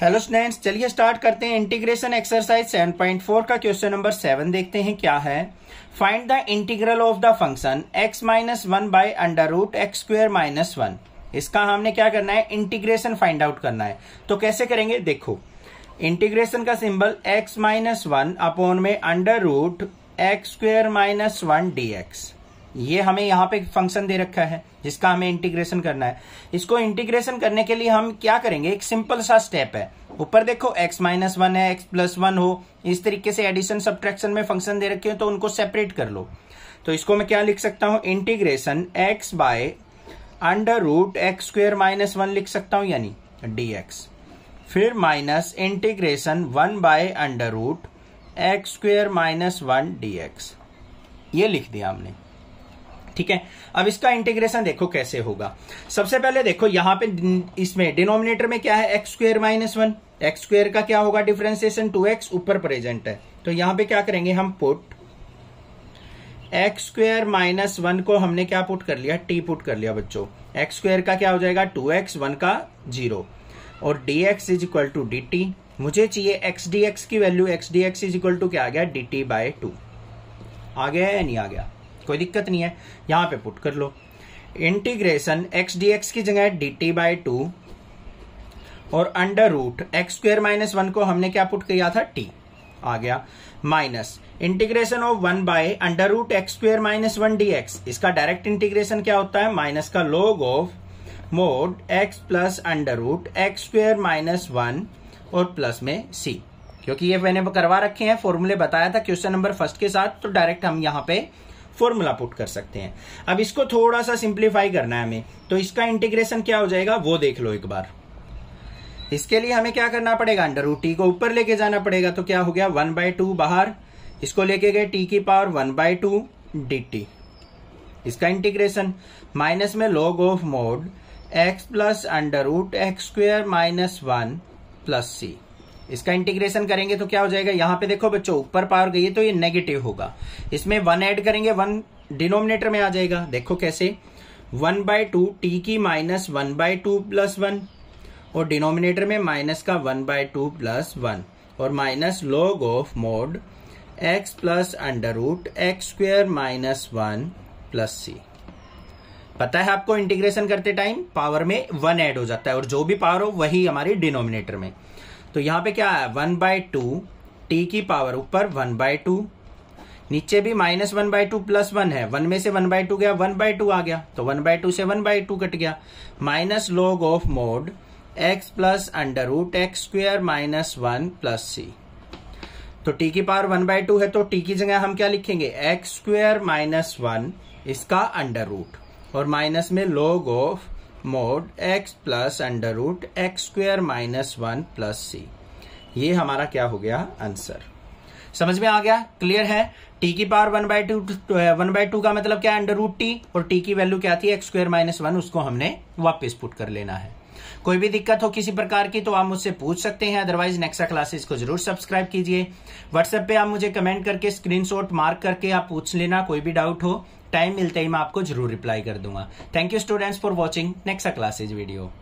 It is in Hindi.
हेलो स्टूडेंट्स चलिए स्टार्ट करते हैं इंटीग्रेशन एक्सरसाइज 7.4 का क्वेश्चन नंबर सेवन देखते हैं क्या है find the integral of the function x minus one by under root x square minus one इसका हमने क्या करना है इंटीग्रेशन फाइंड आउट करना है तो कैसे करेंगे देखो इंटीग्रेशन का symbol x minus one upon में under root x square minus one d x ये हमें यहाँ पे फंक्शन दे रखा है जिसका हमें इंटीग्रेशन करना है इसको इंटीग्रेशन करने के लिए हम क्या करेंगे एक सिंपल सा स्टेप है ऊपर देखो x माइनस वन है x प्लस वन हो इस तरीके से एडिशन सब्ट्रैक्शन में फंक्शन दे रखे हो तो उनको सेपरेट कर लो तो इसको मैं क्या लिख सकता हूं integration x by under root x square minus one लिख सकता हूं यानी dx फिर minus integration one by under root x square minus one d x ये लिख दिया हमने ठीक है अब इसका इंटीग्रेशन देखो कैसे होगा सबसे पहले देखो यहाँ पे इसमें डिनोमिनेटर में क्या है x square minus one x square का क्या होगा डिफ्रेंसिएशन टू एक्स ऊपर प्रेजेंट है तो यहां पे क्या करेंगे हम put x square minus one को हमने क्या पुट कर लिया टी पुट कर लिया बच्चों एक्स स्क्र का क्या हो जाएगा टू एक्स वन का जीरो और d x is equal to d t मुझे चाहिए एक्स डी एक्स की value x d x is equal to क्या आ गया डी टी बाय टू आ गया या नहीं आ गया कोई दिक्कत नहीं है यहां पे पुट कर लो इंटीग्रेशन एक्स डी एक्स की जगह डी टी बाय टू और under root x square minus one को हमने क्या पुट किया था टी आ गया minus integration of one by under root x square minus one d x इसका डायरेक्ट इंटीग्रेशन क्या होता है माइनस का log of mod x plus under root x square minus one और प्लस में सी क्योंकि ये मैंने करवा रखे हैं फॉर्मूले बताया था क्वेश्चन नंबर फर्स्ट के साथ तो डायरेक्ट हम यहां पे फॉर्मूला पुट कर सकते हैं अब इसको थोड़ा सा सिंप्लीफाई करना है हमें तो इसका इंटीग्रेशन क्या हो जाएगा वो देख लो एक बार इसके लिए हमें क्या करना पड़ेगा अंडर रूट टी को ऊपर लेके जाना पड़ेगा तो क्या हो गया वन बाय टू बाहर इसको लेके गए टी की power one by two d t इसका इंटीग्रेशन माइनस में log of mod x plus under root x square minus one plus c इसका इंटीग्रेशन करेंगे तो क्या हो जाएगा यहाँ पे देखो बच्चों ऊपर पावर गई है तो ये नेगेटिव होगा इसमें वन ऐड करेंगे वन डिनोमिनेटर में आ जाएगा देखो कैसे वन बाय टू टी की minus one by two plus one और डिनोमिनेटर में माइनस का one by two plus one और minus log of mod x plus under root x square minus one plus c पता है आपको इंटीग्रेशन करते टाइम पावर में वन ऐड हो जाता है और जो भी पावर हो वही हमारी डिनोमिनेटर में तो यहां पे क्या है वन बाय टू टी की पावर ऊपर वन बाय टू नीचे भी minus one by two plus one है वन में से वन बाय टू गया वन बाय टू आ गया तो वन बाय टू से वन बाय टू कट गया minus log of mod x plus under root x square minus one plus c तो टी की पावर वन बाय टू है तो टी की जगह हम क्या लिखेंगे एक्स स्क्वेयर माइनस वन इसका अंडर रूट और माइनस में log of mod x plus under root x square minus one plus c ये हमारा क्या हो गया आंसर समझ में आ गया क्लियर है टी की power one by two one by two का मतलब क्या अंडर रूट टी और टी की वैल्यू क्या थी एक्स स्क्वेयर माइनस वन उसको हमने वापस पुट कर लेना है कोई भी दिक्कत हो किसी प्रकार की तो आप मुझसे पूछ सकते हैं अदरवाइज नेक्सा क्लासेस को जरूर सब्सक्राइब कीजिए व्हाट्सएप पे आप मुझे कमेंट करके स्क्रीनशॉट मार्क करके आप पूछ लेना कोई भी डाउट हो टाइम मिलते ही मैं आपको जरूर रिप्लाई कर दूंगा thank you students for watching Nexa classes video